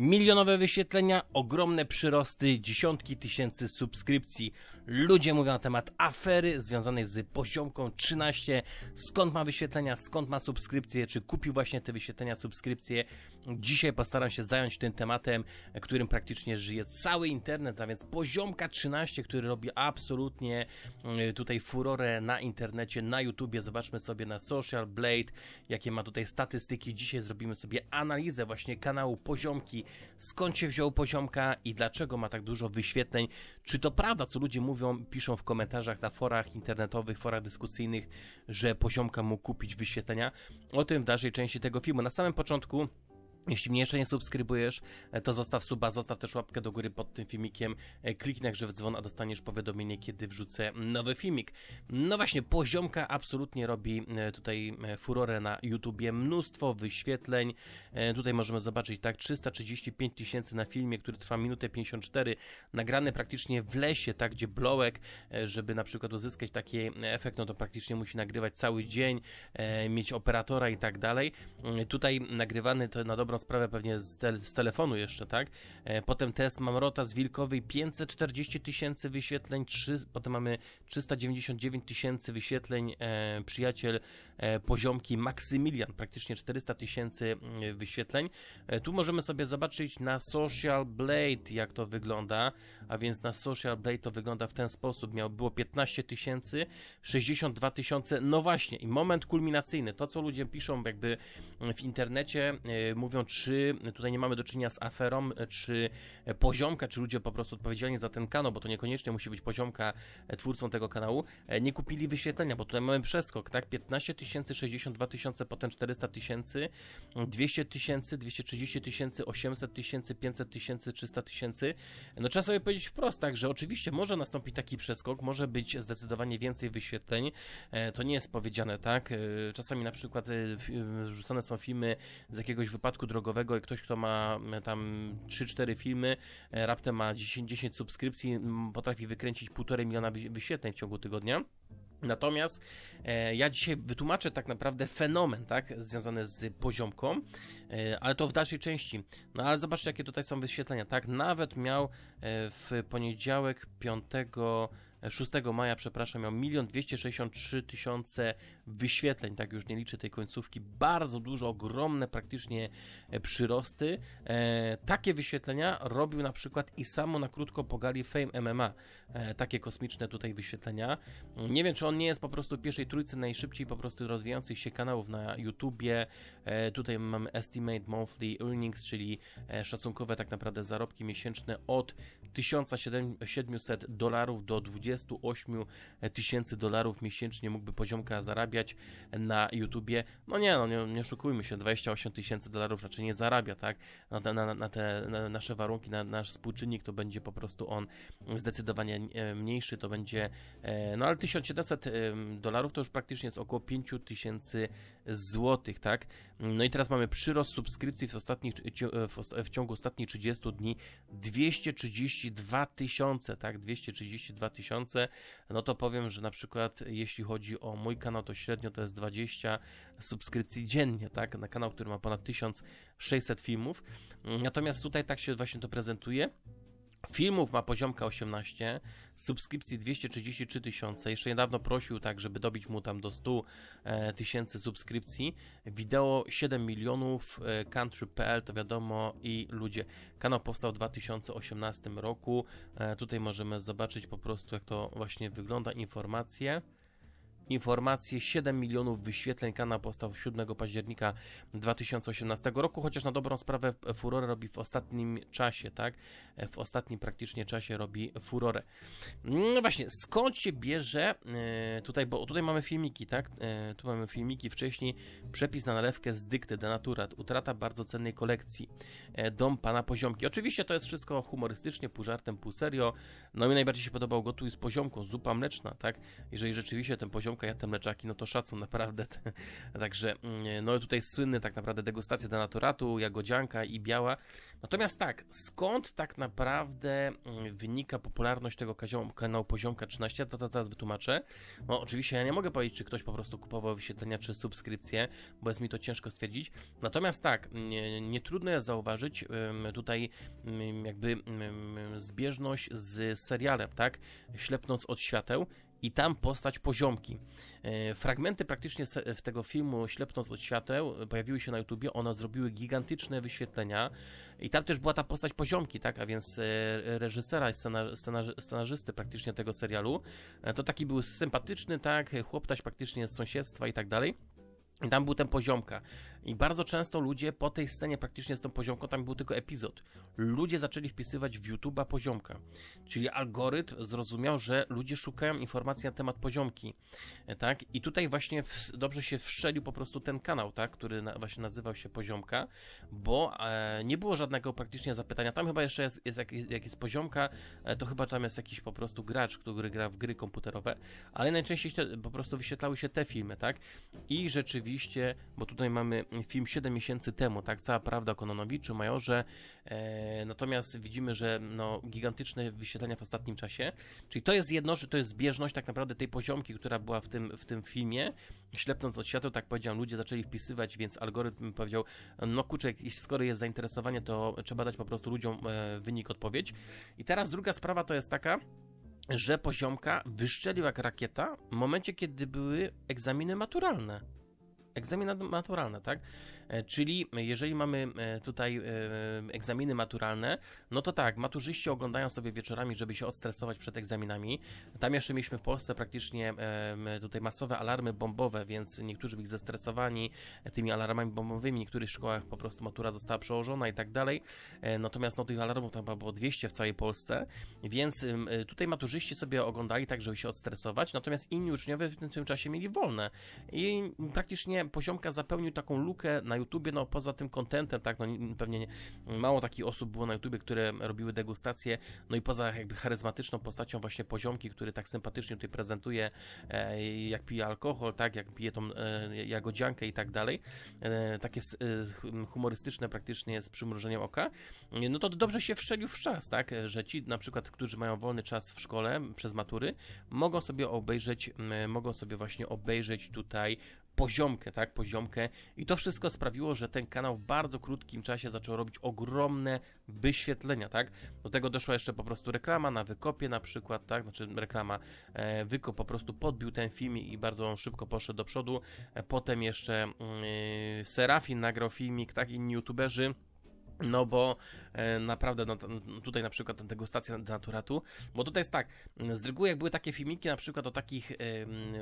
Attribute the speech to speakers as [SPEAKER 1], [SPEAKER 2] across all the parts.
[SPEAKER 1] Milionowe wyświetlenia, ogromne przyrosty, dziesiątki tysięcy subskrypcji ludzie mówią na temat afery związanej z poziomką 13, skąd ma wyświetlenia, skąd ma subskrypcję, czy kupił właśnie te wyświetlenia, subskrypcje. Dzisiaj postaram się zająć tym tematem, którym praktycznie żyje cały internet, a więc poziomka 13, który robi absolutnie y, tutaj furorę na internecie, na YouTubie. Zobaczmy sobie na Social Blade, jakie ma tutaj statystyki. Dzisiaj zrobimy sobie analizę właśnie kanału poziomki, skąd się wziął poziomka i dlaczego ma tak dużo wyświetleń. Czy to prawda, co ludzie mówią? mówią, piszą w komentarzach na forach internetowych, forach dyskusyjnych, że poziomka mógł kupić wyświetlenia. O tym w dalszej części tego filmu. Na samym początku jeśli mnie jeszcze nie subskrybujesz, e, to zostaw suba, zostaw też łapkę do góry pod tym filmikiem, e, kliknij także w dzwon, a dostaniesz powiadomienie, kiedy wrzucę nowy filmik. No właśnie, poziomka absolutnie robi e, tutaj furorę na YouTubie, mnóstwo wyświetleń, tutaj możemy zobaczyć tak, 335 tysięcy na filmie, który trwa minutę 54, nagrany praktycznie w lesie, tak, gdzie blołek, żeby na przykład uzyskać taki efekt, no to praktycznie musi nagrywać cały dzień, mieć operatora i tak dalej. Tutaj nagrywany to na dobre dobrą sprawę pewnie z, tel z telefonu jeszcze, tak? E, potem test Mamrota z Wilkowej 540 tysięcy wyświetleń, 3, potem mamy 399 tysięcy wyświetleń e, przyjaciel e, poziomki Maksymilian, praktycznie 400 tysięcy mm, wyświetleń. E, tu możemy sobie zobaczyć na Social Blade jak to wygląda, a więc na Social Blade to wygląda w ten sposób. Miał, było 15 tysięcy, 62 tysiące, no właśnie i moment kulminacyjny, to co ludzie piszą jakby w internecie, e, mówią no, czy tutaj nie mamy do czynienia z aferą, czy poziomka, czy ludzie po prostu odpowiedzialni za ten kanał, bo to niekoniecznie musi być poziomka twórcą tego kanału, e, nie kupili wyświetlenia, bo tutaj mamy przeskok, tak? 15 tysięcy, 62 tysiące, potem 400 tysięcy, 200 tysięcy, 230 tysięcy, 800 tysięcy, 500 tysięcy, 300 tysięcy. No trzeba sobie powiedzieć wprost, tak, że oczywiście może nastąpić taki przeskok, może być zdecydowanie więcej wyświetleń, e, to nie jest powiedziane, tak? E, czasami na przykład rzucane są filmy z jakiegoś wypadku drogowego i ktoś, kto ma mm, tam 3-4 filmy, e, raptem ma 10, 10 subskrypcji, potrafi wykręcić 1,5 miliona wyświetleń w ciągu tygodnia. Natomiast e, ja dzisiaj wytłumaczę tak naprawdę fenomen, tak, związany z poziomką, e, ale to w dalszej części. No ale zobaczcie, jakie tutaj są wyświetlenia, tak, nawet miał e, w poniedziałek 5 6 maja, przepraszam, miał 1 263 000 wyświetleń, tak już nie liczy tej końcówki. Bardzo dużo, ogromne praktycznie e, przyrosty. E, takie wyświetlenia robił na przykład i samo na krótko pogali Fame MMA. E, takie kosmiczne tutaj wyświetlenia. Nie wiem, czy on nie jest po prostu w pierwszej trójce najszybciej po prostu rozwijających się kanałów na YouTubie. E, tutaj mamy Estimate Monthly Earnings, czyli e, szacunkowe tak naprawdę zarobki miesięczne od 1700 dolarów do 20 28 tysięcy dolarów miesięcznie mógłby poziomka zarabiać na YouTubie. No nie, no nie, nie się, 28 tysięcy dolarów raczej nie zarabia, tak? Na, na, na te na nasze warunki, na nasz współczynnik to będzie po prostu on zdecydowanie mniejszy, to będzie, e, no ale 1700 e, dolarów to już praktycznie jest około 5000 złotych, tak? No i teraz mamy przyrost subskrypcji w, ostatnich, w ciągu ostatnich 30 dni 232 tysiące, tak? 232 tysiące no to powiem, że na przykład jeśli chodzi o mój kanał, to średnio to jest 20 subskrypcji dziennie, tak, na kanał, który ma ponad 1600 filmów. Natomiast tutaj tak się właśnie to prezentuje. Filmów ma poziomka 18, subskrypcji 233 tysiące. Jeszcze niedawno prosił tak, żeby dobić mu tam do 100 e, tysięcy subskrypcji. Wideo 7 milionów, e, country.pl to wiadomo i ludzie. Kanał powstał w 2018 roku. E, tutaj możemy zobaczyć po prostu jak to właśnie wygląda, informacje informację 7 milionów wyświetleń kanał powstał 7 października 2018 roku, chociaż na dobrą sprawę furorę robi w ostatnim czasie, tak? W ostatnim praktycznie czasie robi furorę. Mm, no właśnie, skąd się bierze e, tutaj, bo tutaj mamy filmiki, tak? E, tu mamy filmiki wcześniej, przepis na nalewkę z dykty, denaturat, utrata bardzo cennej kolekcji, e, dom pana poziomki. Oczywiście to jest wszystko humorystycznie, pół żartem, pół serio. No mi najbardziej się podobał gotuj z poziomką, zupa mleczna, tak? Jeżeli rzeczywiście ten poziom ja te mleczaki, no to szacun naprawdę. Także mm, no tutaj słynny tak naprawdę degustacja do naturatu, jagodzianka i biała. Natomiast tak, skąd tak naprawdę mm, wynika popularność tego kanału Poziomka 13, to, to teraz wytłumaczę. No oczywiście ja nie mogę powiedzieć, czy ktoś po prostu kupował wyświetlenia czy subskrypcję, bo jest mi to ciężko stwierdzić. Natomiast tak, mm, nie, nie trudno jest zauważyć tutaj jakby zbieżność z serialem, tak? Ślepnąc od świateł, i tam postać poziomki. E, fragmenty praktycznie w tego filmu Ślepnąc od świateł e, pojawiły się na YouTubie, one zrobiły gigantyczne wyświetlenia i tam też była ta postać poziomki, tak, a więc e, reżysera i scenarzysty praktycznie tego serialu. To taki był sympatyczny, tak, taś praktycznie z sąsiedztwa i tak dalej. I tam był ten poziomka. I bardzo często ludzie po tej scenie, praktycznie z tą poziomką, tam był tylko epizod. Ludzie zaczęli wpisywać w YouTube'a poziomka. Czyli algorytm zrozumiał, że ludzie szukają informacji na temat poziomki. E, tak? I tutaj właśnie w, dobrze się wszczelił po prostu ten kanał, tak? który na, właśnie nazywał się poziomka, bo e, nie było żadnego praktycznie zapytania. Tam chyba jeszcze jest, jest jak, jak, jest poziomka, e, to chyba tam jest jakiś po prostu gracz, który gra w gry komputerowe, ale najczęściej te, po prostu wyświetlały się te filmy, tak? I rzeczywiście oczywiście, bo tutaj mamy film 7 miesięcy temu, tak, cała prawda o Kononowiczu, Majorze, e, natomiast widzimy, że no, gigantyczne wyświetlenia w ostatnim czasie, czyli to jest jedno, że to jest zbieżność tak naprawdę tej poziomki, która była w tym, w tym filmie, ślepnąc od światła, tak powiedziałem, ludzie zaczęli wpisywać, więc algorytm powiedział, no kuczek, skoro jest zainteresowanie, to trzeba dać po prostu ludziom e, wynik, odpowiedź. I teraz druga sprawa to jest taka, że poziomka wyszczelił jak rakieta w momencie, kiedy były egzaminy maturalne egzamin maturalny, tak? E, czyli jeżeli mamy e, tutaj e, egzaminy maturalne, no to tak, maturzyści oglądają sobie wieczorami, żeby się odstresować przed egzaminami. Tam jeszcze mieliśmy w Polsce praktycznie tutaj masowe alarmy bombowe, więc niektórzy byli zestresowani tymi alarmami bombowymi, w niektórych szkołach po prostu matura została przełożona i tak dalej. Natomiast no tych alarmów tam było 200 w całej Polsce, więc tutaj maturzyści sobie oglądali tak, żeby się odstresować, natomiast inni uczniowie w tym, tym czasie mieli wolne i praktycznie poziomka zapełnił taką lukę na YouTubie, no poza tym kontentem, tak, no pewnie nie, mało takich osób było na YouTubie, które robiły degustacje, no i poza jakby charyzmatyczną postacią właśnie Poziomki, który tak sympatycznie tutaj prezentuje, e, jak pije alkohol, tak, jak pije tą e, jagodziankę i tak dalej, e, takie humorystyczne praktycznie z przymrużeniem oka, no to dobrze się wszczelił w czas, tak, że ci na przykład, którzy mają wolny czas w szkole przez matury, mogą sobie obejrzeć, mogą sobie właśnie obejrzeć tutaj poziomkę, tak, poziomkę i to wszystko sprawiło, że ten kanał w bardzo krótkim czasie zaczął robić ogromne wyświetlenia, tak, do tego doszła jeszcze po prostu reklama na wykopie na przykład, tak, znaczy reklama e, wykop po prostu podbił ten film i bardzo szybko poszedł do przodu, e, potem jeszcze mm, e, Serafin nagrał filmik, tak, inni youtuberzy no bo e, naprawdę no, tutaj na przykład degustacja naturatu, bo tutaj jest tak, z reguły jak były takie filmiki na przykład o takich e,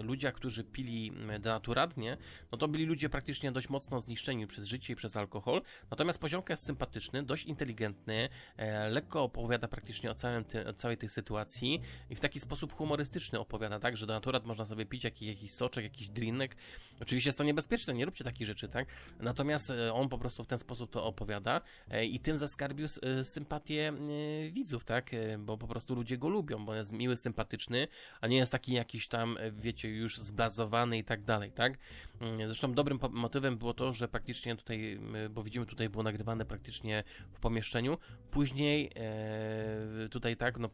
[SPEAKER 1] ludziach, którzy pili denaturatnie, No to byli ludzie praktycznie dość mocno zniszczeni przez życie i przez alkohol, natomiast poziomka jest sympatyczny, dość inteligentny, e, lekko opowiada praktycznie o całym te, całej tej sytuacji i w taki sposób humorystyczny opowiada, tak? Że denaturat można sobie pić, jakiś, jakiś soczek, jakiś drinek, oczywiście jest to niebezpieczne, nie róbcie takich rzeczy, tak? Natomiast e, on po prostu w ten sposób to opowiada, E, i tym zaskarbił e, sympatię e, widzów, tak? Bo po prostu ludzie go lubią, bo on jest miły, sympatyczny, a nie jest taki jakiś tam, wiecie, już zblazowany i tak dalej, tak? Mm, zresztą dobrym motywem było to, że praktycznie tutaj, bo widzimy tutaj było nagrywane praktycznie w pomieszczeniu, później tutaj tak, no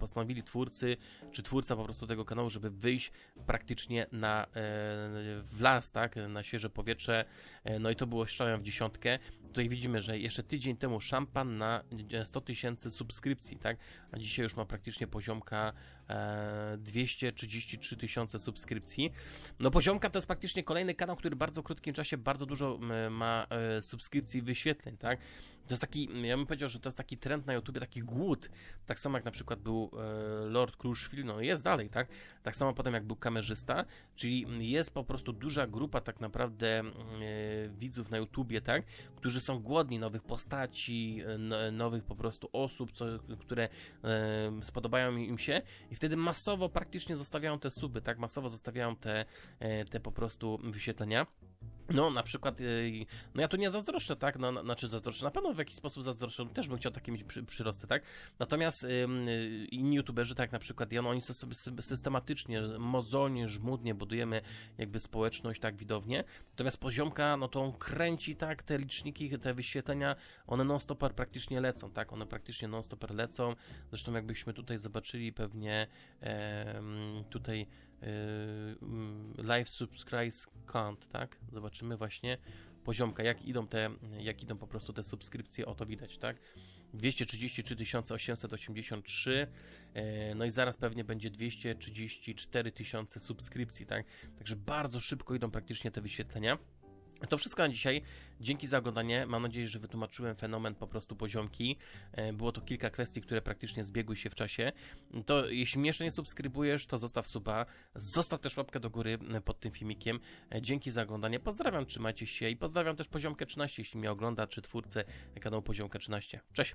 [SPEAKER 1] postanowili twórcy, czy twórca po prostu tego kanału, żeby wyjść praktycznie na, w las, tak? Na świeże powietrze, no i to było strzałem w dziesiątkę. Tutaj widzimy, że jeszcze tydzień temu szampan na 100 tysięcy subskrypcji, tak? A dzisiaj już ma praktycznie poziomka 233 e, tysiące subskrypcji. No poziomka to jest praktycznie kolejny kanał, który w bardzo krótkim czasie bardzo dużo ma e, subskrypcji i wyświetleń, tak? To jest taki, ja bym powiedział, że to jest taki trend na YouTubie, taki głód. Tak samo jak na przykład był e, Lord Crushfield, no jest dalej, tak? Tak samo potem jak był kamerzysta, czyli jest po prostu duża grupa tak naprawdę mm, e, widzów na YouTubie, tak? Którzy są głodni nowych postaci, e, no, nowych po prostu osób, co, które spodobają im się i wtedy masowo praktycznie zostawiają te suby, tak? Masowo zostawiają te, te po prostu wyświetlenia. No, na przykład, y, no ja tu nie zazdroszczę, tak? No, znaczy zazdroszczę, na pewno w jakiś sposób zazdroszczę, też bym chciał takie mieć przy, przyrosty, tak? Natomiast y, inni youtuberzy, tak na przykład ja, no oni sobie systematycznie, mozolnie, żmudnie budujemy jakby społeczność, tak, widownie. Natomiast poziomka, no to on kręci, tak, te liczniki, te wyświetlenia, one non-stopper praktycznie lecą, tak? One praktycznie non-stopper lecą. Zresztą jakbyśmy tutaj zobaczyli pewnie tutaj Y, y, live subscribe count, tak? Zobaczymy właśnie poziomka, jak idą te, jak idą po prostu te subskrypcje, o to widać, tak? 233 883, e, no i zaraz pewnie będzie 234 tysiące subskrypcji, tak? Także bardzo szybko idą praktycznie te wyświetlenia. To wszystko na dzisiaj. Dzięki za oglądanie. Mam nadzieję, że wytłumaczyłem fenomen po prostu poziomki. E, było to kilka kwestii, które praktycznie zbiegły się w czasie. To jeśli mnie jeszcze nie subskrybujesz, to zostaw suba. Zostaw też łapkę do góry e, pod tym filmikiem. E, dzięki za oglądanie. Pozdrawiam, trzymajcie się i pozdrawiam też Poziomkę 13, jeśli mnie ogląda, czy twórcę kanału Poziomkę 13. Cześć!